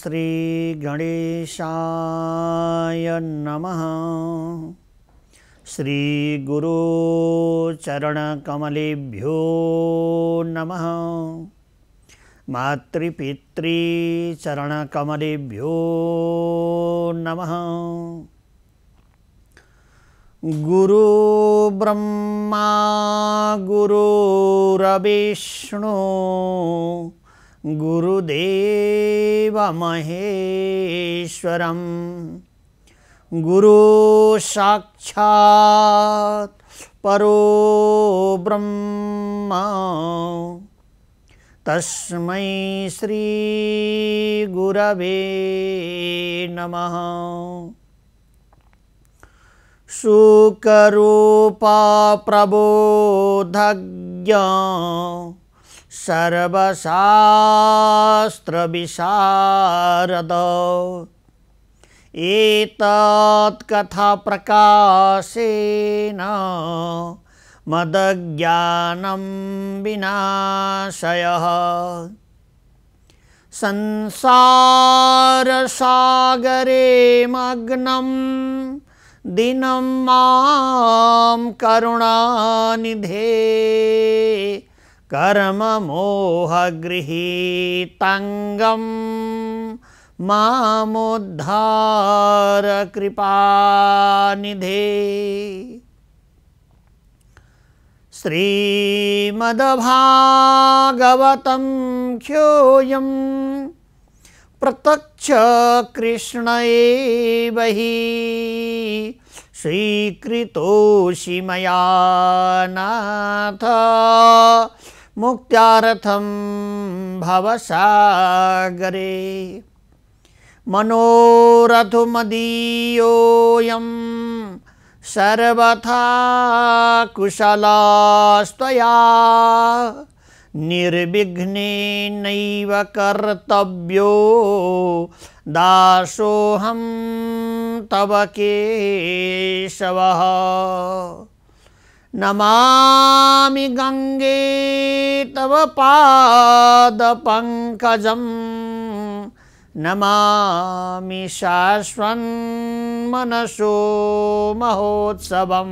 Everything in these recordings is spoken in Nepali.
श्रीगणेशाय नमः श्रीगुरोचरणकमलेभ्यो नमः मातृपितृचरणकमलेभ्यो नमः गुरुब्रह्मा गुरुरविष्णु महेश्वर गुरु गुरुसाक्षात् परो ब्रह्म तस्म श्री गुरव नम शुकरूपा प्रबोधज्ञा प्रकाशन एतत्कथाप्रकाशेन मदज्ञानं विनाशयः संसारसागरे मग्नं दिनं मां निधे कर्ममोहगृहीतङ्गं मामुद्धारकृपानिधे श्रीमद्भागवतं ख्योऽयं प्रत्यक्षकृष्णैव हि स्वीकृतोऽषि मया नाथ मुक्त्यारथं भवसागरे मनोरथुमदीयोऽयं सर्वथा निर्विघ्ने नैव कर्तव्यो दासोऽहं तव केशवः नमामि गङ्गे तव पादपङ्कजं नमामि शाश्वन्मनसो महोत्सवं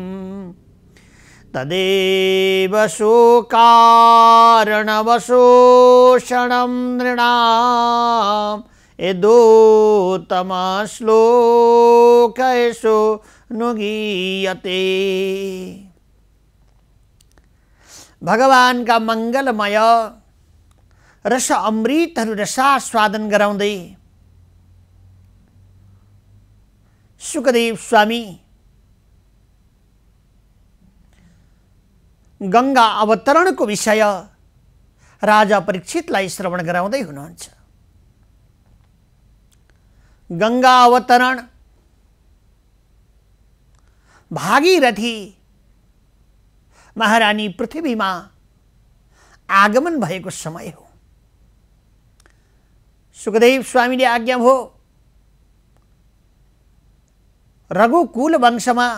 तदेव शोकारणवशोषणं नृणां यदोतमश्लोकयशो नुगीयते भगवान का मंगलमय रस अमृतहरू स्वादन गराउँदै सुखदेव स्वामी गङ्गा अवतरणको विषय राजा परीक्षितलाई श्रवण गराउँदै हुनुहुन्छ गङ्गा अवतरण भागीरथी महारानी पृथ्वी में आगमन भएको समय हो सुखदेव ने आज्ञा वंश में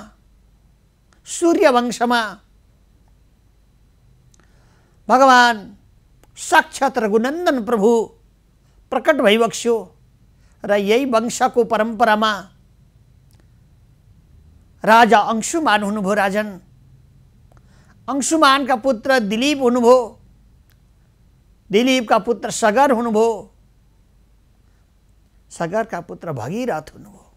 सूर्य वंशमा में भगवान साक्षात रघुनंदन प्रभु प्रकट रही र यही परंपरा में राजा अंशुमान हुनुभयो राजन अंशुमानका पुत्र दिलीप हुनुभयो दिलीपका पुत्र सगर हुनुभयो सगरका पुत्र भगीरथ हुनुभयो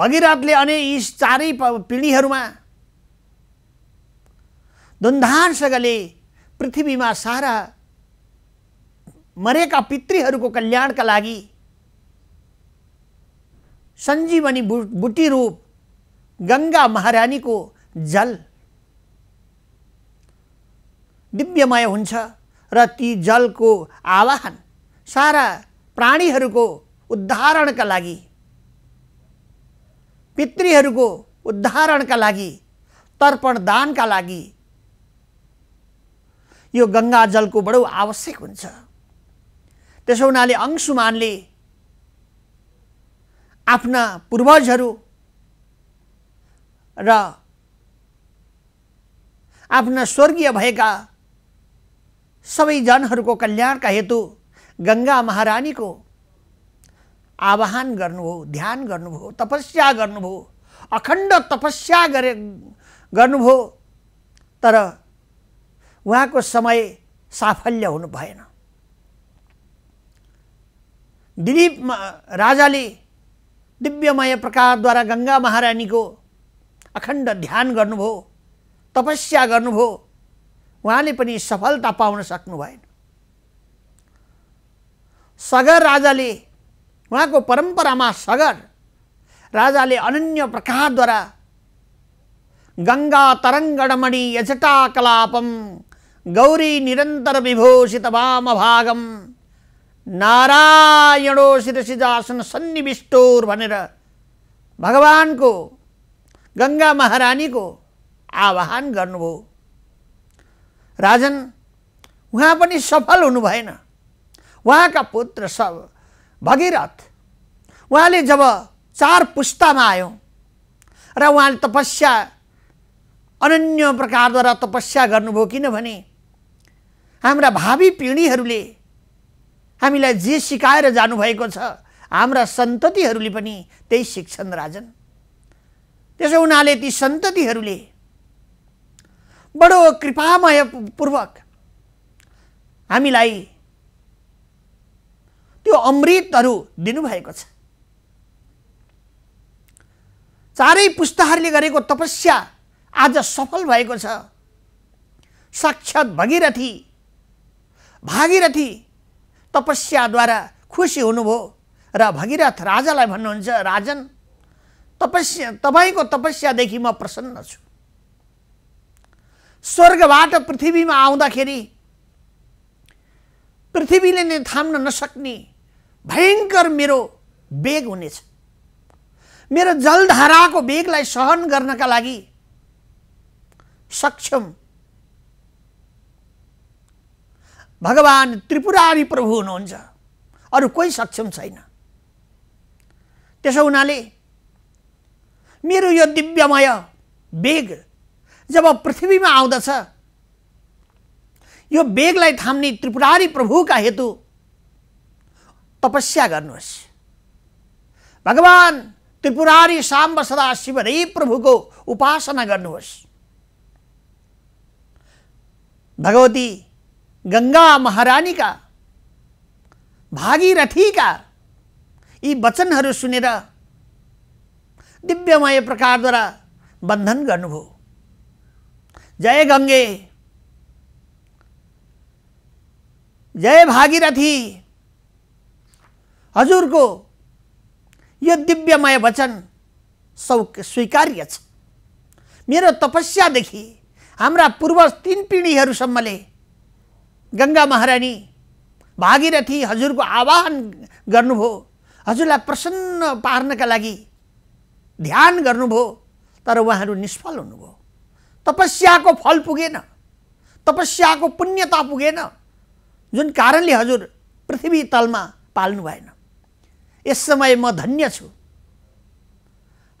भगीरथले अनि यी चारै पिँढीहरूमा धुन्धानसँगले पृथ्वीमा सारा मरेका पितृहरूको कल्याणका लागि सञ्जीवनी बुटी रूप गङ्गा महारानीको जल दिव्यमय हुन्छ र ती जलको आवाहन सारा प्राणीहरूको उद्धारणका लागि पितृहरूको उद्धारणका लागि तर्पण दानका लागि यो गङ्गा जलको बडो आवश्यक हुन्छ त्यसो हुनाले अंशुमानले आफ्ना पूर्वजहरू र आफ्ना स्वर्गीय भएका सबै जनहरूको कल्याणका हेतु गङ्गा महारानीको आवाहन गर्नुभयो ध्यान गर्नुभयो तपस्या गर्नुभयो अखण्ड तपस्या गरे गर्नुभयो तर उहाँको समय साफल्य हुनु भएन दिलीप राजाले दिव्यमय प्रकारद्वारा गङ्गा महारानीको अखण्ड ध्यान गर्नुभयो तपस्या गर्नुभयो उहाँले पनि सफलता पाउन सक्नु भएन सगर राजाले परंपरा में सगर प्रकार द्वारा गंगा तरंगणमणि यजटा कलापम गौरी निरंतर विभूषित वाम भागम नारायणो शिरसिजासन सन्निविष्टोर भनेर गंगा महारानी को आह्वान गर्नुभयो राजन उहाँ पनि सफल हुनु भएन उहाँका पुत्र स भगीरथ उहाँले जब चार पुस्तामा आयो र उहाँले तपस्या अनन्य प्रकारद्वारा तपस्या गर्नुभयो किनभने हाम्रा भावी पिँढीहरूले हामीलाई जे सिकाएर जानुभएको छ हाम्रा सन्ततिहरूले पनि त्यही सिक्छन् राजन त्यसो हुनाले ती सन्ततिहरूले बडो पूर्वक हामीलाई त्यो अमृतहरू दिनुभएको छ चारै पुस्ताहरूले गरेको तपस्या आज सफल भएको छ साक्षात् भगीरथी भागीरथी तपस्याद्वारा खुसी हुनुभयो र भगीरथ राजालाई भन्नुहुन्छ राजन तपस्या तपाईँको तपस्यादेखि म प्रसन्न छु स्वर्गबाट पृथ्वीमा आउँदाखेरि पृथ्वीले नै थाम्न नसक्ने भयङ्कर मेरो बेग हुनेछ मेरो जलधाराको वेगलाई सहन गर्नका लागि सक्षम भगवान् त्रिपुरारी प्रभु हुनुहुन्छ अरू कोही सक्षम छैन त्यसो हुनाले मेरो यो दिव्यमय वेग जब पृथ्वीमा आउँदछ यो वेगलाई थाम्ने त्रिपुरारी प्रभुका हेतु तपस्या गर्नुहोस् भगवान् त्रिपुरारी साम्ब सदा शिवरै प्रभुको उपासना गर्नुहोस् भगवती गङ्गा महारानीका भागीरथीका यी वचनहरू सुनेर दिव्यमय प्रकारद्वारा बन्धन गर्नुभयो जय गंगे जय भागीरथी हजुरको यो दिव्यमय वचन सौ स्वीकार्य छ मेरो तपस्यादेखि हाम्रा पूर्वज तिन पिँढीहरूसम्मले गंगा महारानी भागीरथी हजुरको आवाहन गर्नुभयो हजुरलाई प्रसन्न पार्नका लागि ध्यान गर्नुभयो तर उहाँहरू निष्फल हुनुभयो तपस्याको फल पुगेन तपस्याको पुण्यता पुगेन जुन कारणले हजुर पृथ्वी तलमा पाल्नु भएन यस समय म धन्य छु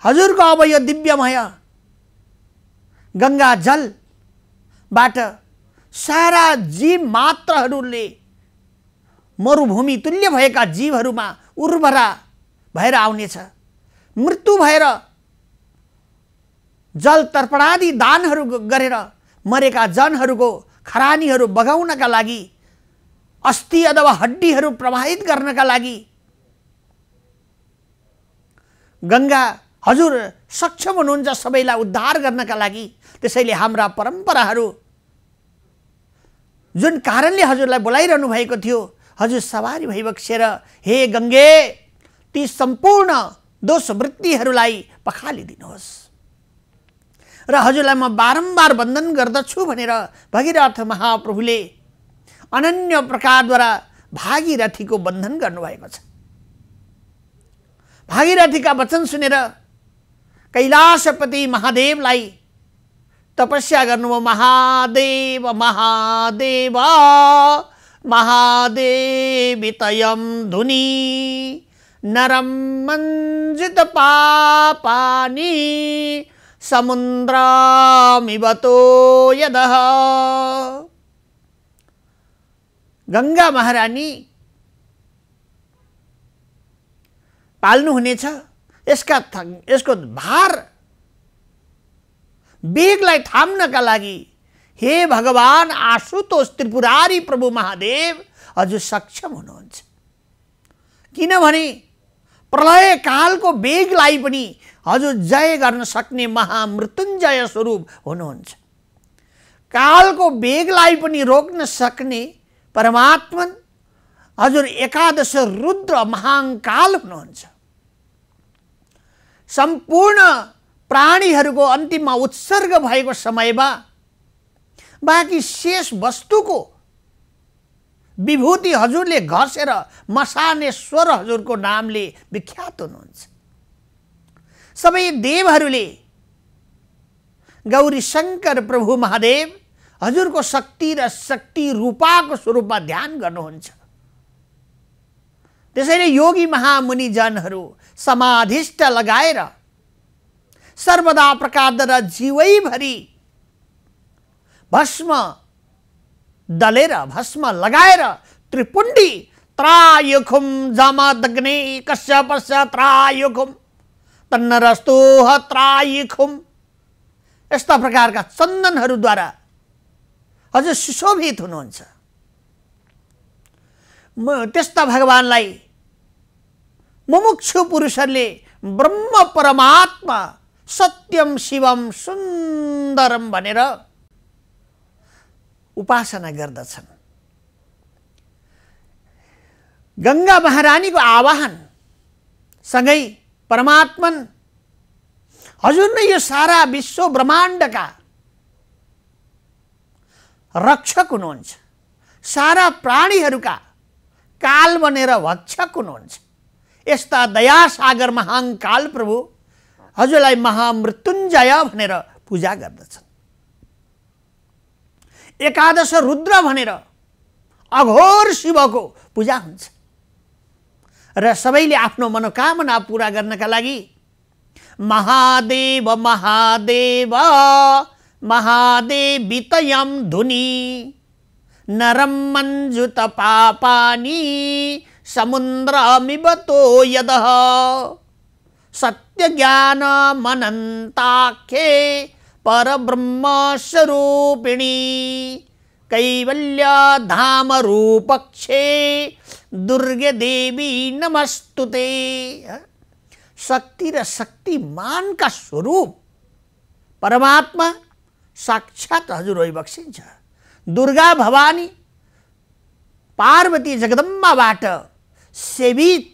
हजुरको अब यो दिव्यमय गङ्गा जलबाट सारा जीव मात्रहरूले मरुभूमि तुल्य भएका जीवहरूमा उर्वरा भएर आउनेछ मृत्यु भएर जल तर्पणादि दानहरू गरेर मरेका जनहरूको खरानीहरू बगाउनका लागि अस्थि अथवा हड्डीहरू प्रवाहित गर्नका लागि गङ्गा हजुर सक्षम हुनुहुन्छ सबैलाई उद्धार गर्नका लागि त्यसैले हाम्रा परम्पराहरू जुन कारणले हजुरलाई बोलाइरहनु भएको थियो हजुर सवारी भई हे गङ्गे ती सम्पूर्ण दोष वृत्तिहरूलाई पखालिदिनुहोस् र हजुरलाई म बारम्बार वन्दन गर्दछु भनेर भगीरथ महाप्रभुले अनन्य प्रकारद्वारा भागीरथीको बन्धन गर्नुभएको छ भागीरथीका वचन सुनेर कैलाशपति महादेवलाई तपस्या गर्नुभयो महादेव महादेव महादेवितयम धुनी नरम मञ्जित पापानी समुन्द्रामिवतो यदः गङ्गा महारानी पाल्नुहुनेछ यसका यसको भार बेगलाई थाम्नका लागि हे भगवान आशुतोष त्रिपुरारी प्रभु महादेव हजुर सक्षम हुनुहुन्छ किनभने प्रलय कालको वेगलाई पनि हजुर जय गर्न सक्ने महामृत्युञ्जय स्वरूप हुनुहुन्छ कालको वेगलाई पनि रोक्न सक्ने परमात्मन हजुर एकादश रुद्र महाङ्काल हुनुहुन्छ सम्पूर्ण प्राणीहरूको अन्तिममा उत्सर्ग भएको समयमा बाँकी शेष वस्तुको विभूति हजुरले घसेर मसाने स्वर हजुरको नामले विख्यात हुनुहुन्छ सबै देवहरूले गौरी शङ्कर प्रभु महादेव हजुरको शक्ति र शक्ति रूपाको स्वरूपमा ध्यान गर्नुहुन्छ त्यसैले योगी महामुनिजनहरू समाधिष्ट लगाएर सर्वदा प्रकाश र जीवैभरि भस्म दलेर भस्म लगाएर त्रिपुण्डी त्रायुखुम जमदग्ने कस्य पश्य त्रायुखुम तन्नरस्तुह त्रायुखुम यस्ता प्रकारका चन्दनहरूद्वारा अझ सुशोभित हुनुहुन्छ म त्यस्ता भगवान्लाई मुमुक्षु पुरुषहरूले ब्रह्म परमात्मा सत्यम शिवम सुन्दरम भनेर उपासना गर्दछन् गङ्गा महारानीको आवाहन सँगै परमात्मन हजुर नै यो सारा विश्व ब्रह्माण्डका रक्षक हुनुहुन्छ सारा प्राणीहरूका काल बनेर भक्षक हुनुहुन्छ यस्ता दया सागर महाङ्काल प्रभु हजुरलाई महामृत्युञ्जय भनेर पूजा गर्दछन् एकादश रुद्र भनेर अघोर शिवको पूजा हुन्छ र सबैले आफ्नो मनोकामना पुरा गर्नका लागि महादेव महादेव महादेवितयम धुनी नरम मञ्जुत पापानी समुद्रमिव यद सत्य ज्ञान मनन्ताखे परब्रह्मस्वरूपिणी रूपक्षे दुर्गे देवी नमस्तुते शक्ति र मान का स्वरूप परमात्मा साक्षात हजूर बक्सी दुर्गा भवानी पार्वती जगदम्मा सेवित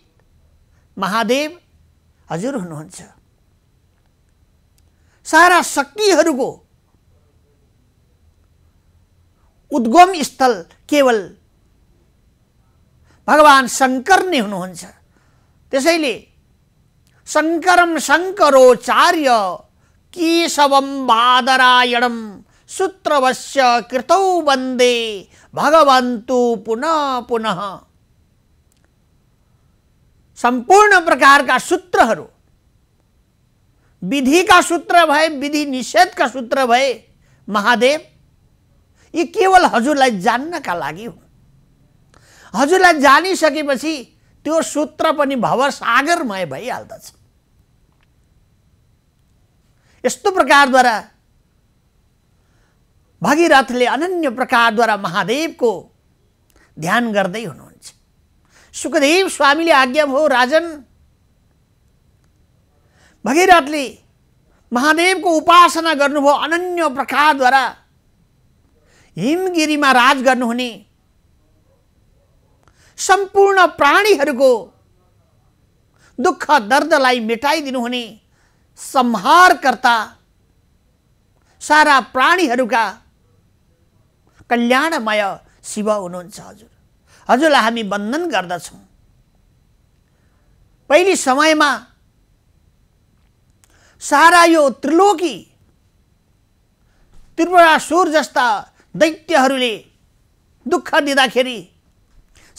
महादेव हजुर हुनुहुन्छ सारा शक्तिहरूको उद्गम स्थल केवल भगवान् शङ्कर नै हुनुहुन्छ त्यसैले शङ्करम शङ्करोचार्य केशवम बादरायणम सूत्रवश्य कृतौ वन्दे भगवन्तु पुनः पुनः सम्पूर्ण प्रकारका सूत्रहरू विधि का सूत्र भए विधि निषेधका सूत्र भए महादेव यी केवल हजुरलाई जान्नका लागि हो हजुरलाई जानिसकेपछि त्यो सूत्र पनि भवसागरमय भइहाल्दछ यस्तो प्रकारद्वारा भगीरथले अनन्य प्रकारद्वारा महादेवको ध्यान गर्दै हुनुहुन्छ सुखदेव स्वामीले आज्ञा भयो राजन भगीरथले महादेवको उपासना गर्नुभयो अनन्य प्रकारद्वारा हिमगिरीमा राज गर्नुहुने सम्पूर्ण प्राणीहरूको दुःख दर्दलाई मेटाइदिनुहुने संहारकर्ता सारा प्राणीहरूका कल्याणमय शिव हुनुहुन्छ हजुर हजुरलाई हामी वन्दन गर्दछौँ पहिले समयमा सारा यो त्रिलोकी त्रिपुरासुर जस्ता दैत्यहरूले दुःख दिँदाखेरि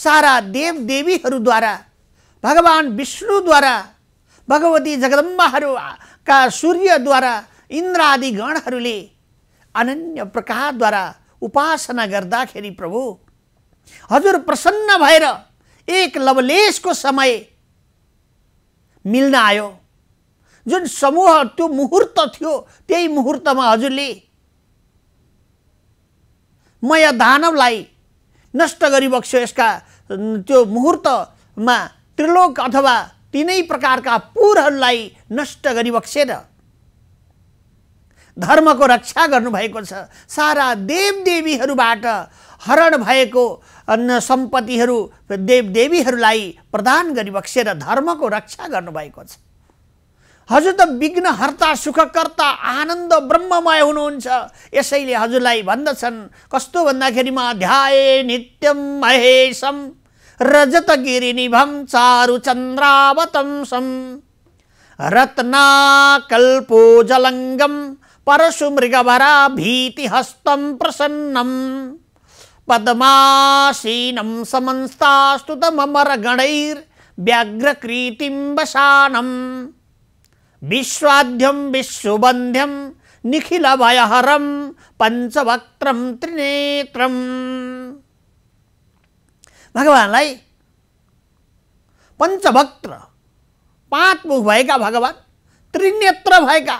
सारा देवदेवीहरूद्वारा भगवान् विष्णुद्वारा भगवती जगदम्बाहरूका सूर्यद्वारा इन्द्रादि गणहरूले अनन्य प्रकारद्वारा उपासना गर्दाखेरि प्रभु हजुर प्रसन्न भएर एक लवलेशको समय मिल्न आयो जुन समूह त्यो मुहुर्त थियो त्यही मुहुर्तमा हजुरले मया दानवलाई नष्ट गरिबक्स्यो यसका त्यो मुहुर्तमा त्रिलोक अथवा तिनै प्रकारका पुरहरूलाई नष्ट गरिबक्सेर धर्मको रक्षा गर्नुभएको छ सारा देवदेवीहरूबाट हरण भएको सम्पत्तिहरू देवदेवीहरूलाई प्रदान गरिबक्सेर धर्मको रक्षा गर्नुभएको छ हजुर त विघ्नहर्ता सुखकर्ता आनन्द ब्रह्ममय हुनुहुन्छ यसैले हजुरलाई भन्दछन् कस्तो भन्दाखेरिमा ध्याए नित्यम महेशम निभम चारु सम रत्नाकल्पोजलङ्गम मृगभरा भीतिहस्तं प्रसन्नं पद्मासीनं समंस्तास्तुतमरगणैर्व्याघ्रकृतिं विश्वाध्यम विश्वबंध्यम निखिल भयहरम पञ्चवक्त्रम त्रिनेत्र भगवान पंचभक्त पांच मुख भैया भगवान त्रिनेत्र भएका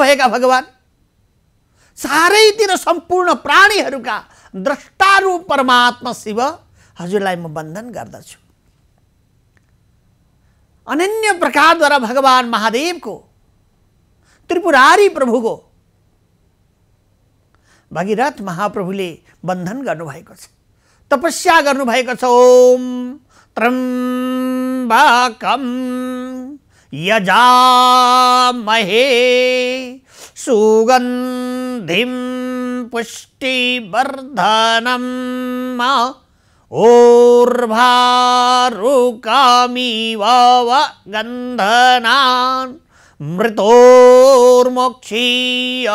भैया भगवान सारे तीर संपूर्ण प्राणी का द्रष्टारू परमात्मा शिव हजूला मंदन करदु अनन्य प्रकार द्वारा भगवान महादेव को त्रिपुरारी प्रभु को भगीरथ महाप्रभुले ने बंधन छ तपस्या ओम छ ओम त्र्यम्बकम यजामहे सुगंधि पुष्टिवर्धन ओर्भारुकामिव गन्धनान् मृतोर्मोक्षीय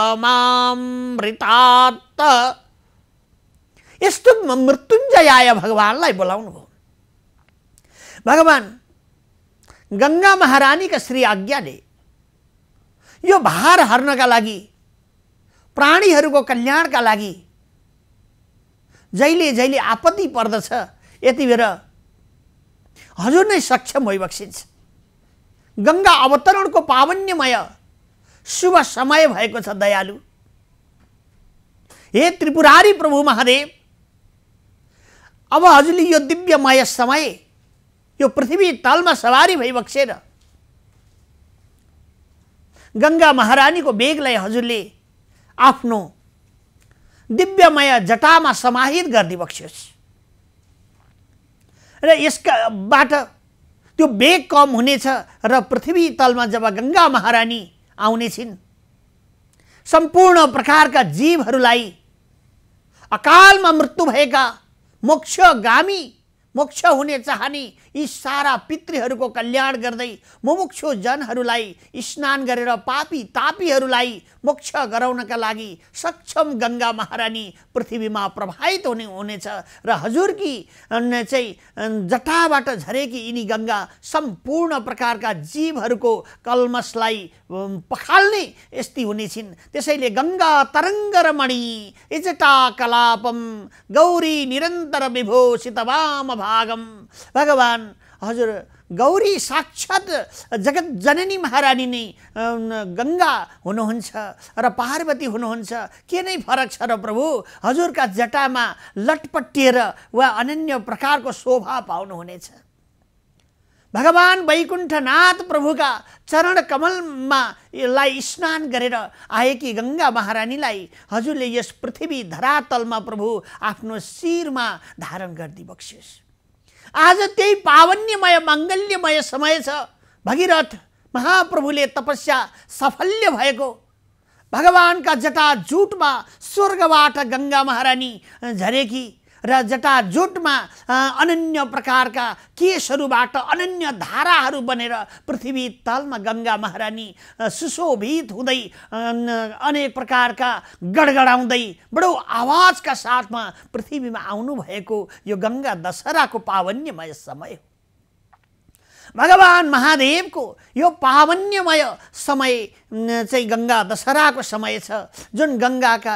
यस्तो मृत्युञ्जयाय भगवान्लाई हो भगवान् गङ्गा महारानीका श्री आज्ञाले यो भार हर्नका लागि प्राणीहरूको कल्याणका लागि जहिले जहिले आपत्ति पर्दछ यतिबेर हजुर नै सक्षम भइबक्सिन्छ गङ्गा अवतरणको पावन्यमय शुभ समय भएको छ दयालु हे त्रिपुरारी प्रभु महादेव अब हजुरले यो दिव्यमय समय यो पृथ्वी तलमा सवारी भइबक्सेर गङ्गा महारानीको बेगलाई हजुरले आफ्नो दिव्यमय जटामा समाहित गरिदिबक्सियोस् र यसकाबाट त्यो वेग कम हुनेछ र पृथ्वी तलमा जब गङ्गा महारानी आउने छिन् सम्पूर्ण प्रकारका जीवहरूलाई अकालमा मृत्यु भएका मोक्षगामी मोक्ष हुने चाहनी यी सारा पितृहरूको कल्याण गर्दै मुमुक्षु जनहरूलाई स्नान गरेर पापी तापीहरूलाई मोक्ष गराउनका लागि सक्षम गङ्गा महारानी पृथ्वीमा प्रभावित हुने हुनेछ र हजुरकी चाहिँ जटाबाट झरेकी यिनी गङ्गा सम्पूर्ण प्रकारका जीवहरूको कलमसलाई पखाल्ने यस्ती हुनेछिन् छिन् त्यसैले गङ्गा तरङ्गरमणि इजटा कलापम गौरी निरन्तर विभो भागम भगवान् हजुर गौरी साक्षात जगत जननी महारानी नै गङ्गा हुनुहुन्छ र पार्वती हुनुहुन्छ के नै फरक छ र प्रभु हजुरका जटामा लटपटिएर वा अनन्य प्रकारको शोभा पाउनुहुनेछ भगवान् वैकुण्ठनाथ प्रभुका चरण कमलमा लाई स्नान गरेर आएकी गङ्गा महारानीलाई हजुरले यस पृथ्वी धरातलमा प्रभु आफ्नो शिरमा धारण गरिदिई आज त्यही पावन्यमय मङ्गल्यमय समय छ भगीरथ महाप्रभुले तपस्या सफल्य भएको भगवान्का जटा जुटमा स्वर्गबाट गङ्गा महारानी झरेकी र जटाजुटमा अनन्य प्रकारका केशहरूबाट अनन्य धाराहरू बनेर पृथ्वी तालमा गङ्गा महारानी सुशोभित हुँदै अनेक प्रकारका गडगडाउँदै बडो आवाजका साथमा पृथ्वीमा आउनुभएको यो गङ्गा दशहराको पावन्यमय समय हो भगवान् महादेवको यो पावन्यमय समय चाहिँ गङ्गा दशहराको समय छ जुन गङ्गाका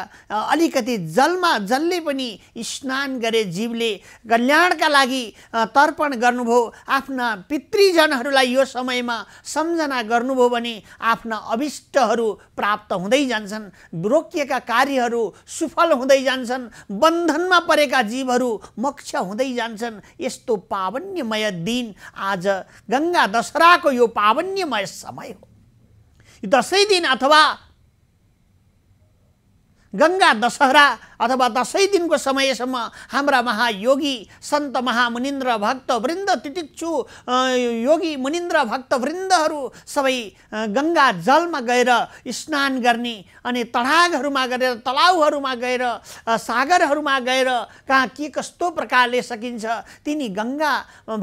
अलिकति जलमा जसले पनि स्नान गरे जीवले कल्याणका लागि तर्पण गर्नुभयो आफ्ना पितृजनहरूलाई यो समयमा सम्झना गर्नुभयो भने आफ्ना अभिष्टहरू प्राप्त हुँदै जान्छन् रोकिएका कार्यहरू सुफल हुँदै जान्छन् बन्धनमा परेका जीवहरू मोक्ष हुँदै जान्छन् यस्तो पावन्यमय दिन आज गङ्गा दसराको यो पावन्यमय समय हो दसैँ दिन अथवा गङ्गा दशहरा अथवा दसैँ दिनको समयसम्म हाम्रा महायोगी सन्त महामुनिन्द्र भक्तवृन्द तितिक्षु योगी मुनिन्द्र भक्तवृन्दहरू सबै गङ्गा जलमा गएर स्नान गर्ने अनि तडागहरूमा गएर तलाउहरूमा गएर सागरहरूमा गएर कहाँ के कस्तो प्रकारले सकिन्छ तिनी गङ्गा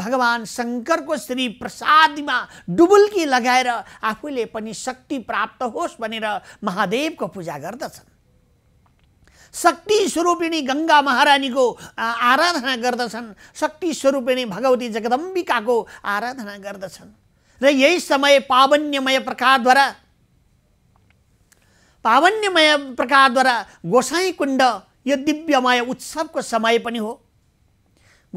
भगवान् शङ्करको श्री प्रसादमा डुबुल्की लगाएर आफूले पनि शक्ति प्राप्त होस् भनेर महादेवको पूजा गर्दछन् शक्ति स्वरूपिणी गङ्गा महारानीको आराधना गर्दछन् शक्ति स्वरूपिणी भगवती जगदम्बिकाको आराधना गर्दछन् र यही समय पावन्यमय प्रकारद्वारा पावन्यमय प्रकारद्वारा गोसाईकुण्ड यो दिव्यमय उत्सवको समय पनि हो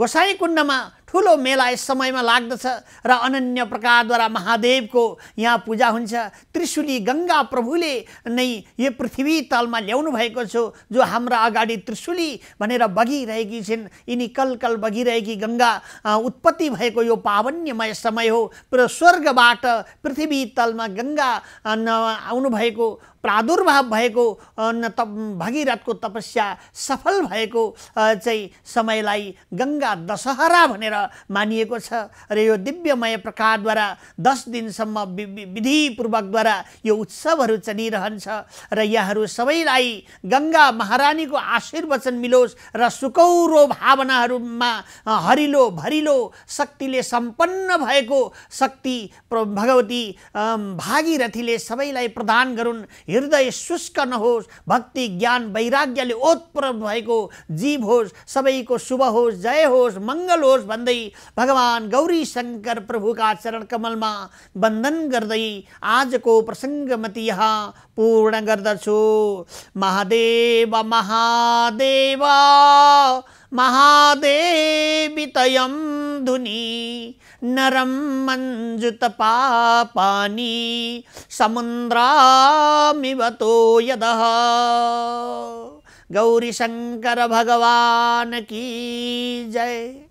गोसाईकुण्डमा ठुलो मेला यस समयमा लाग्दछ र अनन्य प्रकारद्वारा महादेवको यहाँ पूजा हुन्छ त्रिशुली गङ्गा प्रभुले नै यो पृथ्वी तलमा ल्याउनु भएको छ जो हाम्रा अगाडि त्रिशुली भनेर बगिरहेकी छिन् यिनी कल कल बगिरहेकी गङ्गा उत्पत्ति भएको यो पावन्यमय समय हो र स्वर्गबाट पृथ्वी तलमा गङ्गा आउनुभएको प्रादुर्भाव भएको त भगीरथको तपस्या सफल भएको चाहिँ समयलाई गङ्गा दशहरा भनेर मानिएको छ र यो दिव्यमय प्रकारद्वारा दस दिनसम्म विधिपूर्वकद्वारा यो उत्सवहरू चलिरहन्छ र यहाँहरू सबैलाई गङ्गा महारानीको आशीर्वचन मिलोस् र सुकौरो भावनाहरूमा हरिलो भरिलो शक्तिले सम्पन्न भएको शक्ति भगवती भागीरथीले सबैलाई प्रदान गरून् हृदय शुष्क नहोस् भक्ति ज्ञान वैराग्य ओतप्रोत भएको जीव होस् को शुभ होस् जय होस् मंगल होस् भन्द भगवान गौरी शंकर प्रभु का चरण कमल में करते आज को प्रसंग मत यहाँ पूर्ण करदु महादेव महादेव तयम धुनी मंजुत पापानी समुद्रामिव तो गौरी शंकर भगवान की जय